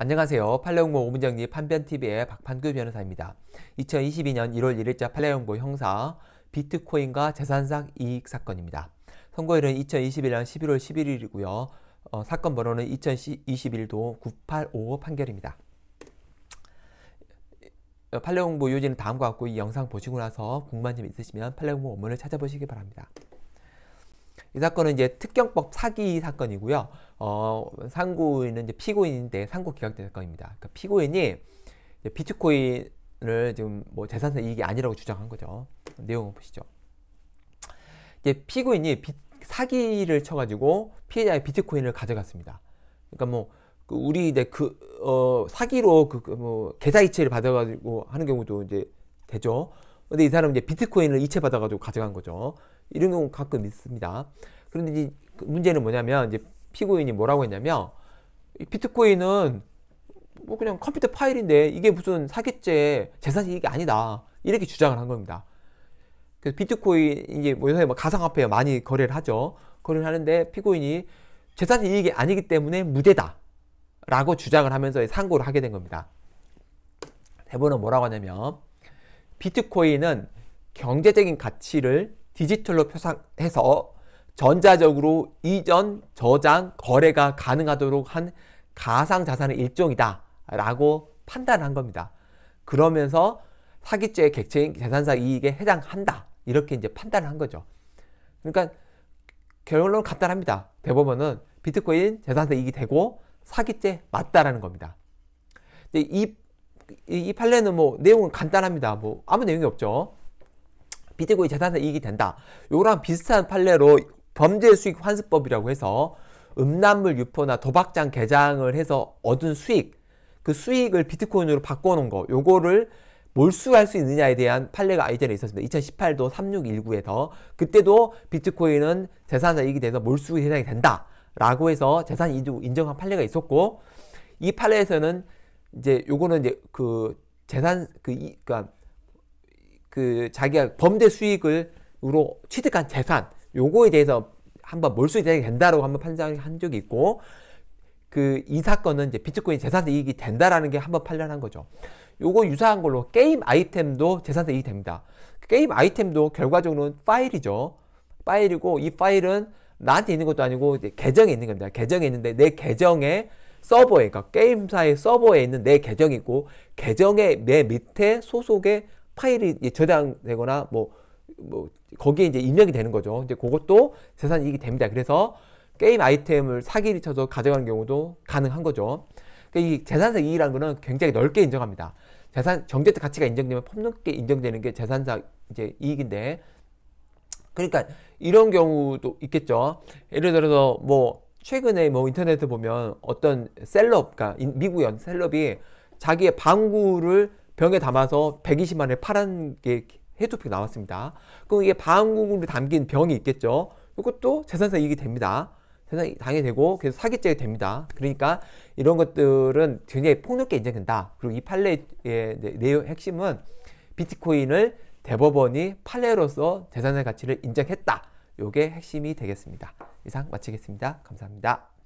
안녕하세요. 팔레옹고 오문정리 판변TV의 박판규 변호사입니다. 2022년 1월 1일자 팔레옹고 형사 비트코인과 재산상 이익 사건입니다. 선고일은 2021년 11월 11일이고요. 어, 사건 번호는 2021도 9855 판결입니다. 어, 팔레옹보 요지는 다음과 같고 이 영상 보시고 나서 궁금한 점 있으시면 팔레옹보 원문을 찾아보시기 바랍니다. 이 사건은 이제 특경법 사기 사건이고요. 어, 상고인은 이제 피고인인데 상고 기각된 사건입니다. 그러니까 피고인이 비트코인을 지금 뭐 재산세 이익이 아니라고 주장한 거죠. 내용 보시죠. 이제 피고인이 비, 사기를 쳐가지고 피해자의 비트코인을 가져갔습니다. 그러니까 뭐그 우리 이제 그 어, 사기로 그뭐 그 계좌 이체를 받아가지고 하는 경우도 이제 되죠. 근데 이 사람은 이제 비트코인을 이체 받아가지고 가져간 거죠. 이런 경우 가끔 있습니다. 그런데 이제 그 문제는 뭐냐면 이제 피고인이 뭐라고 했냐면 비트코인은 뭐 그냥 컴퓨터 파일인데 이게 무슨 사기죄 재산이 이게 아니다 이렇게 주장을 한 겁니다. 그 비트코인 이게 뭐 요새 뭐 가상화폐 많이 거래를 하죠. 거래를 하는데 피고인이 재산 이익이 아니기 때문에 무죄다라고 주장을 하면서 상고를 하게 된 겁니다. 대법원은 뭐라고 하냐면 비트코인은 경제적인 가치를 디지털로 표상해서 전자적으로 이전, 저장, 거래가 가능하도록 한 가상자산의 일종이다 라고 판단한 겁니다. 그러면서 사기죄의 객체인 재산사 이익에 해당한다 이렇게 이제 판단을 한 거죠. 그러니까 결론은 간단합니다. 대법원은 비트코인 재산사 이익이 되고 사기죄 맞다라는 겁니다. 이, 이, 이 판례는 뭐 내용은 간단합니다. 뭐 아무 내용이 없죠. 비트코인 재산세 이익이 된다. 요랑 비슷한 판례로 범죄 수익 환수법이라고 해서 음란물 유포나 도박장 개장을 해서 얻은 수익 그 수익을 비트코인으로 바꿔놓은 거 요거를 몰수할 수 있느냐에 대한 판례가 이전에 있었습니다. 2018도 3619에서 그때도 비트코인은 재산세 이익이 돼서 몰수의 대상이 된다 라고 해서 재산 이익 인정한 판례가 있었고 이 판례에서는 이제 요거는 이제 그 재산 그 이, 그러니까 그 자기가 범죄 수익을로 취득한 재산 요거에 대해서 한번 몰수이 된다라고 한번 판단한 적이 있고 그 이 사건은 이제 비트코인 재산세 이익이 된다라는 게 한번 판단한 거죠. 요거 유사한 걸로 게임 아이템도 재산세 이익이 됩니다. 게임 아이템도 결과적으로는 파일이죠. 파일이고 이 파일은 나한테 있는 것도 아니고 계정에 있는 겁니다. 계정에 있는데 내 계정에 서버에 그러니까 게임사의 서버에 있는 내 계정이고 계정의 내 밑에 소속의 파일이 저장되거나 뭐, 뭐 거기에 이제 입력이 되는 거죠. 이제 그것도 재산 이익이 됩니다. 그래서 게임 아이템을 사기를 쳐서 가져가는 경우도 가능한 거죠. 그러니까 이 재산상 이익이라는 거는 굉장히 넓게 인정합니다. 재산 경제적 가치가 인정되면 폭넓게 인정되는 게 재산상 이제 이익인데 그러니까 이런 경우도 있겠죠. 예를 들어서 뭐 최근에 뭐 인터넷에 보면 어떤 셀럽, 그러니까 미국의 셀럽이 자기의 방구를 병에 담아서 1 2 0만에 파란 게 해조표가 나왔습니다. 그럼 이게 방공으로 담긴 병이 있겠죠. 이것도 재산상 이익이 됩니다. 재산 당연히 되고 그래서 사기죄가 됩니다. 그러니까 이런 것들은 굉장히 폭넓게 인정된다. 그리고 이 판례의 내용 핵심은 비트코인을 대법원이 판례로서 재산의 가치를 인정했다. 요게 핵심이 되겠습니다. 이상 마치겠습니다. 감사합니다.